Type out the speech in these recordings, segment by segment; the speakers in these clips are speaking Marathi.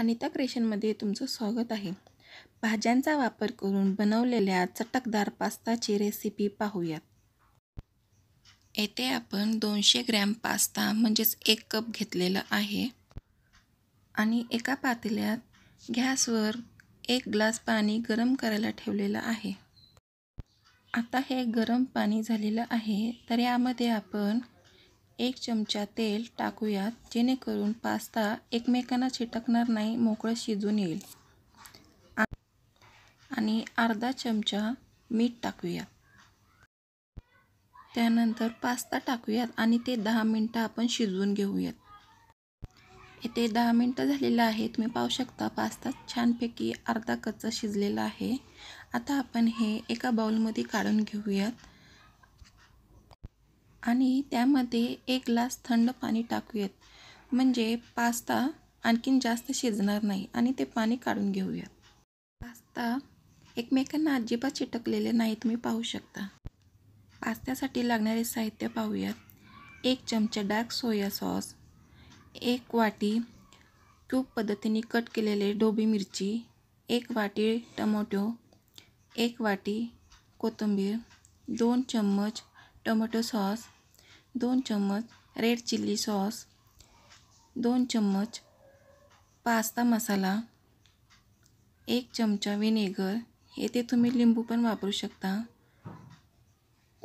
अनिता क्रेशनमध्ये तुमचं स्वागत आहे भाज्यांचा वापर करून बनवलेल्या चटकदार पास्ताची रेसिपी पाहूयात येथे आपण दोनशे ग्रॅम पास्ता म्हणजेच एक कप घेतलेला आहे आणि एका पातेल्यात गॅसवर एक ग्लास पाणी गरम करायला ठेवलेलं आहे आता हे गरम पाणी झालेलं आहे तर यामध्ये आपण एक चमचा तेल टाकूयात जेणेकरून पास्ता एकमेकांना छिटकणार नाही मोकळं शिजून येईल आणि अर्धा चमचा मीठ टाकूया त्यानंतर पास्ता टाकूयात आणि ते दहा मिनटं आपण शिजवून घेऊयात इथे दहा मिनटं झालेलं आहे तुम्ही पाहू शकता पास्ता छानपैकी अर्धा कच्चा शिजलेला आहे आता आपण हे एका मध्ये काढून घेऊयात आणि त्यामध्ये एक ग्लास थंड पाणी टाकूयात म्हणजे पास्ता आणखीन जास्त शिजणार नाही आणि ते पाणी काढून घेऊयात पास्ता एकमेकांना अजिबात चिटकलेले नाही तुम्ही पाहू शकता पास्त्यासाठी लागणारे साहित्य पाहूयात एक चमचा डार्क सोया सॉस एक वाटी क्यूब पद्धतीने कट केलेले डोबी मिरची एक वाटी टमोटो एक वाटी कोथिंबीर दोन चम्मच टोमॅटो सॉस दोन चम्मच रेड चिल्ली सॉस दोन चम्मच पास्ता मसाला एक चमचा विनेगर येथे तुम्ही लिंबू पण वापरू शकता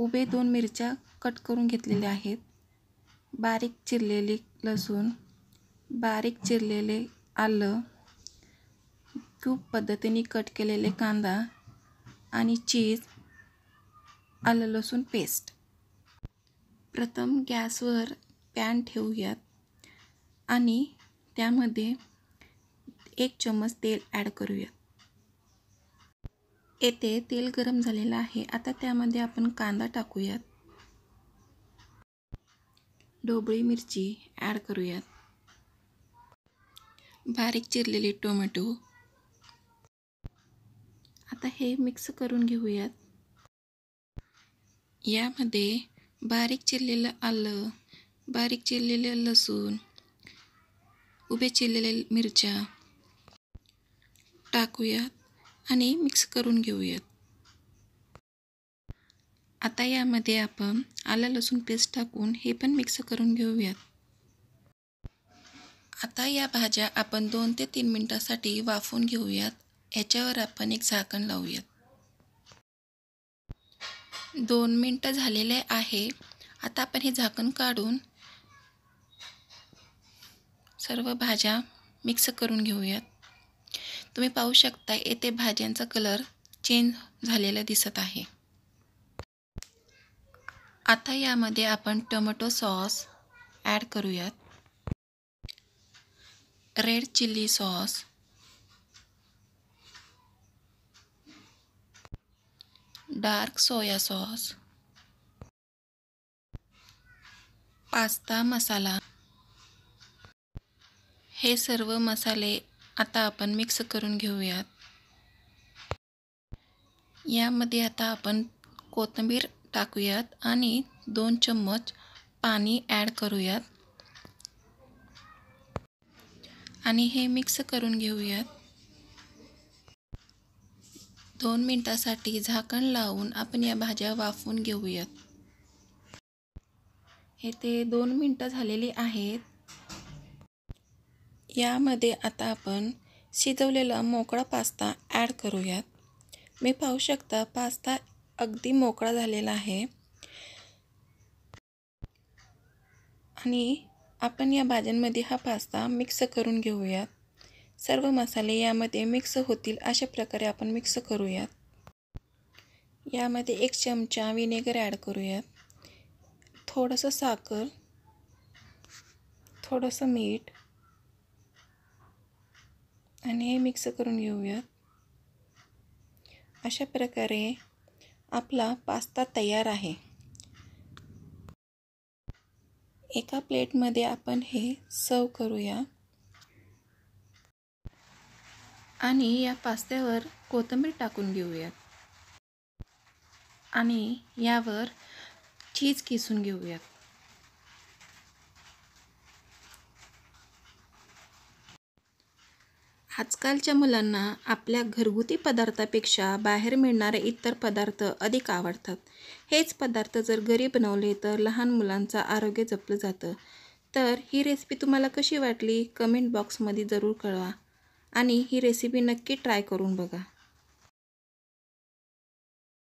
उभे दोन मिरच्या कट करून घेतलेल्या आहेत बारीक चिरलेली लसूण बारीक चिरलेले आलं क्यूब पद्धतीने कट केलेले कांदा आणि चीज आलं लसूण पेस्ट प्रथम गॅसवर पॅन ठेवूयात आणि त्यामध्ये एक चमच तेल ॲड करूयात येथे तेल गरम झालेलं आहे आता त्यामध्ये आपण कांदा टाकूयात ढोबळी मिरची ॲड करूयात बारीक चिरलेले टोमॅटो आता हे मिक्स करून घेऊयात यामध्ये बारीक चिरलेलं आलं बारीक चिरलेलं लसूण उभे चिरलेले मिरच्या टाकूयात आणि मिक्स करून घेऊयात आता यामध्ये आपण आलं लसूण पेस्ट टाकून हे पण मिक्स करून घेऊयात आता या भाज्या आपण दोन ते तीन मिनटासाठी वाफून घेऊयात याच्यावर आपण एक झाकण लावूयात दोन मिनटं झालेले आहे आता आपण हे झाकण काढून सर्व भाज्या मिक्स करून घेऊयात तुम्ही पाहू शकता येथे भाज्यांचा कलर चेंज झालेला दिसत आहे आता यामध्ये आपण टोमॅटो सॉस ॲड करूयात red chilli sauce dark soya sauce pasta masala हे सर्व मसाले आता आपण मिक्स करून घेऊयात यामध्ये आता आपण कोथिंबीर टाकूयात आणि दोन चम्मच पाणी ॲड करूयात आणि हे मिक्स करून घेऊयात दोन मिनटासाठी झाकण लावून आपण या भाज्या वाफवून घेऊयात येथे दोन मिनटं झालेली आहेत यामध्ये आता आपण शिजवलेला मोकळा पास्ता ॲड करूयात मी पाहू शकता पास्ता अगदी मोकळा झालेला आहे आणि आपण या भाज्यांमध्ये हा पास्ता मिक्स करून घेऊयात सर्व मसाले यामध्ये मिक्स होतील अशा प्रकारे आपण मिक्स करूयात यामध्ये एक चमचा विनेगर ॲड करूयात थोडंसं साखर थोडंसं मीठ आणि हे मिक्स करून घेऊयात अशा प्रकारे आपला पास्ता तयार आहे एका प्लेटमध्ये आपण हे सर्व करूया आणि या पास्त्यावर कोथिंबीर टाकून घेऊयात आणि यावर चीज किसून घेऊयात आजकालच्या मुलांना आपल्या घरगुती पदार्थापेक्षा बाहेर मिळणारे इतर पदार्थ अधिक आवडतात हेच पदार्थ जर घरी बनवले तर लहान मुलांचं आरोग्य जपलं जातं तर ही रेसिपी तुम्हाला कशी वाटली कमेंट बॉक्समध्ये जरूर कळवा आणि ही रेसिपी नक्की ट्राय करून बघा